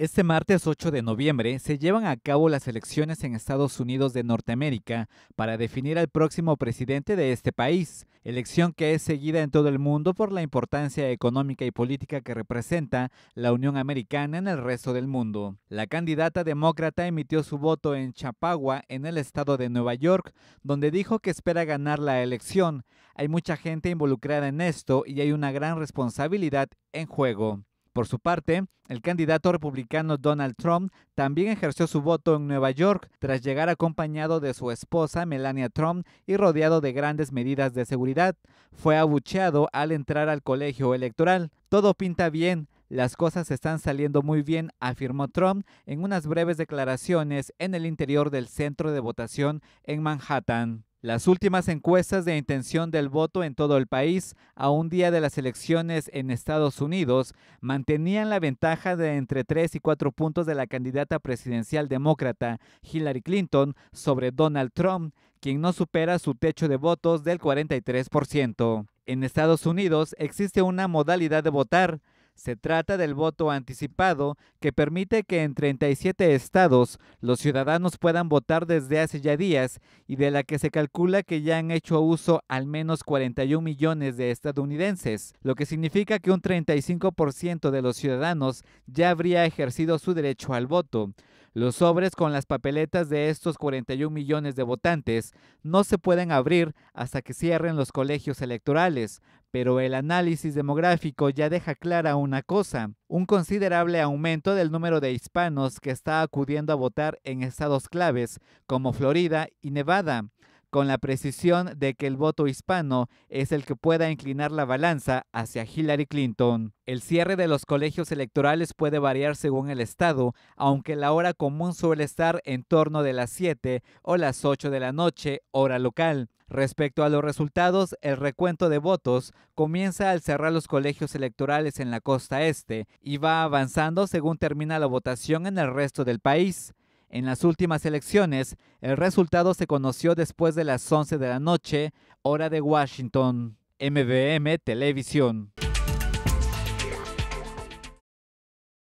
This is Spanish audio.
Este martes 8 de noviembre se llevan a cabo las elecciones en Estados Unidos de Norteamérica para definir al próximo presidente de este país, elección que es seguida en todo el mundo por la importancia económica y política que representa la Unión Americana en el resto del mundo. La candidata demócrata emitió su voto en Chapagua, en el estado de Nueva York, donde dijo que espera ganar la elección. Hay mucha gente involucrada en esto y hay una gran responsabilidad en juego. Por su parte, el candidato republicano Donald Trump también ejerció su voto en Nueva York tras llegar acompañado de su esposa Melania Trump y rodeado de grandes medidas de seguridad. Fue abucheado al entrar al colegio electoral. Todo pinta bien, las cosas están saliendo muy bien, afirmó Trump en unas breves declaraciones en el interior del centro de votación en Manhattan. Las últimas encuestas de intención del voto en todo el país a un día de las elecciones en Estados Unidos mantenían la ventaja de entre 3 y 4 puntos de la candidata presidencial demócrata Hillary Clinton sobre Donald Trump, quien no supera su techo de votos del 43%. En Estados Unidos existe una modalidad de votar se trata del voto anticipado que permite que en 37 estados los ciudadanos puedan votar desde hace ya días y de la que se calcula que ya han hecho uso al menos 41 millones de estadounidenses, lo que significa que un 35% de los ciudadanos ya habría ejercido su derecho al voto. Los sobres con las papeletas de estos 41 millones de votantes no se pueden abrir hasta que cierren los colegios electorales, pero el análisis demográfico ya deja clara una cosa, un considerable aumento del número de hispanos que está acudiendo a votar en estados claves como Florida y Nevada, con la precisión de que el voto hispano es el que pueda inclinar la balanza hacia Hillary Clinton. El cierre de los colegios electorales puede variar según el estado, aunque la hora común suele estar en torno de las 7 o las 8 de la noche, hora local. Respecto a los resultados, el recuento de votos comienza al cerrar los colegios electorales en la costa este y va avanzando según termina la votación en el resto del país. En las últimas elecciones, el resultado se conoció después de las 11 de la noche, hora de Washington. MBM Televisión.